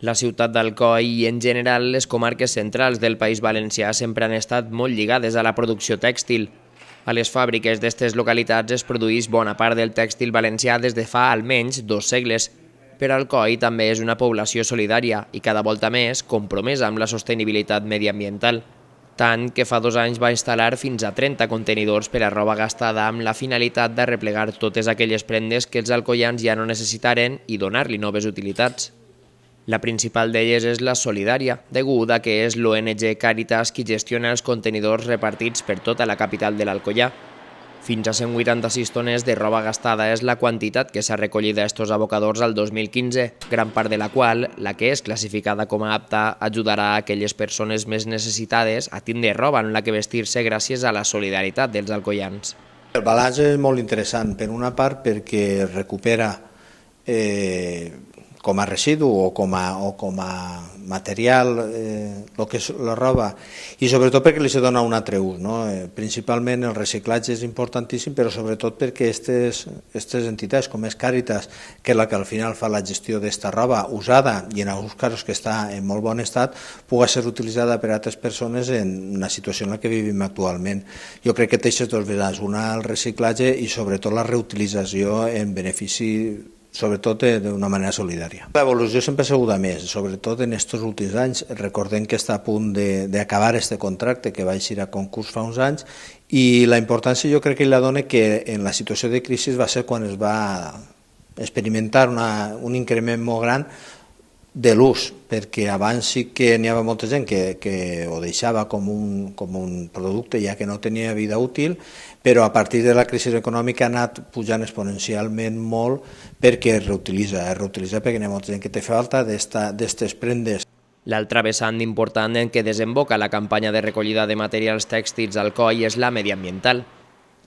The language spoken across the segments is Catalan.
La ciutat d'Alcoi i, en general, les comarques centrals del País Valencià sempre han estat molt lligades a la producció tèxtil. A les fàbriques d'aquestes localitats es produeix bona part del tèxtil valencià des de fa almenys dos segles, però Alcoi també és una població solidària i cada volta més compromesa amb la sostenibilitat mediambiental. Tant que fa dos anys va instal·lar fins a 30 contenidors per a roba gastada amb la finalitat de replegar totes aquelles prendes que els alcoians ja no necessitaren i donar-li noves utilitats. La principal d'elles és la Solidària, deguda que és l'ONG Càritas qui gestiona els contenidors repartits per tota la capital de l'Alcoyà. Fins a 186 tones de roba gastada és la quantitat que s'ha recollit a estos abocadors al 2015, gran part de la qual, la que és classificada com a apta, ajudarà a aquelles persones més necessitades a tindre roba en la que vestir-se gràcies a la solidaritat dels alcoians. El balanç és molt interessant, per una part perquè recupera eh, com a residu o com a, o com a material eh, el que és la roba i sobretot perquè li se dona un altre ús. No? Eh, principalment el reciclatge és importantíssim però sobretot perquè aquestes entitats com és Càritas, que és la que al final fa la gestió d'esta roba usada i en alguns casos que està en molt bon estat, pugui ser utilitzada per altres persones en la situació en la que vivim actualment. Jo crec que té aquestes dues vegades, una el reciclatge i sobretot la reutilització en benefici sobretot eh, d'una manera solidària. L'evolució sempre ha sigut a més, sobretot en aquests últims anys. Recordem que està a punt d'acabar aquest contracte que va eixir a concurs fa uns anys i la importància jo crec que la dona que en la situació de crisi va ser quan es va experimentar una, un increment molt gran de l'ús, perquè abans sí que n'hi havia molta gent que, que ho deixava com un, com un producte ja que no tenia vida útil, però a partir de la crisi econòmica ha anat pujant exponencialment molt perquè es reutilitza, es reutilitza perquè n'hi ha molta gent que té falta d'aquestes prendes. L'altre vessant important en què desemboca la campanya de recollida de materials tèxtils al COI és la mediambiental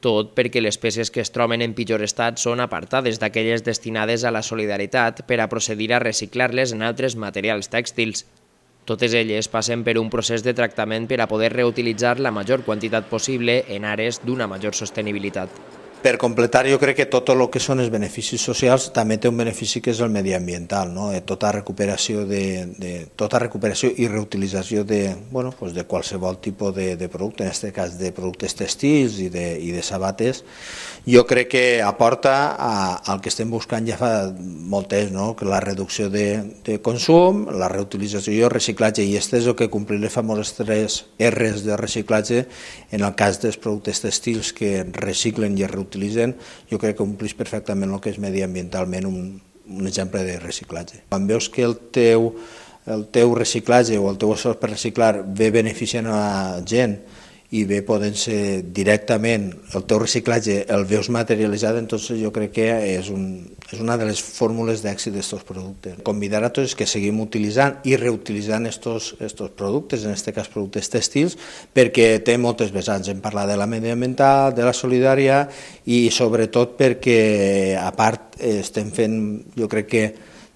tot perquè les peces que es troben en pitjor estat són apartades d'aquelles destinades a la solidaritat per a procedir a reciclar-les en altres materials tèxtils. Totes elles passen per un procés de tractament per a poder reutilitzar la major quantitat possible en ares d'una major sostenibilitat. Per completar, jo crec que tot el que són els beneficis socials també té un benefici que és el mediambiental, no? de eh, tota recuperació, de, de, tota recuperació i reutilització de, bueno, pues de qualsevol tipus de, de producte, en aquest cas de productes textils i de, i de sabates, jo crec que aporta a, al que estem buscant ja fa molt temps, no? que la reducció de, de consum, la reutilització i el reciclatge, i este és el que complir les famoses tres R's de reciclatge en el cas dels productes textils que reciclen i reutilitzen utilitzen, jo crec que complís perfectament el que és mediambientalment un, un exemple de reciclatge. Quan veus que el teu, el teu reciclatge o el teu esforç per reciclar ve beneficiant a gent, i bé poden ser directament, el teu reciclatge el veus materialitzat, entonces jo crec que és, un, és una de les fórmules d'èxit d'aquests productes. Convidar a tots que seguim utilitzant i reutilitzant aquests, productes, en aquest cas productes tèxtils, perquè té moltes vessants, hem parlat de la mediambiental, de la solidària i sobretot perquè a part estem fent, jo crec que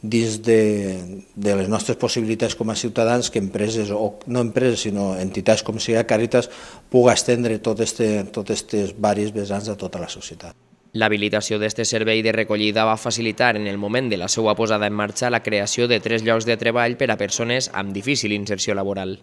dins de, de les nostres possibilitats com a ciutadans que empreses, o no empreses, sinó entitats com sigui Càritas, puga estendre tot este, tot aquestes varis vessants a tota la societat. L'habilitació d'este servei de recollida va facilitar en el moment de la seva posada en marxa la creació de tres llocs de treball per a persones amb difícil inserció laboral.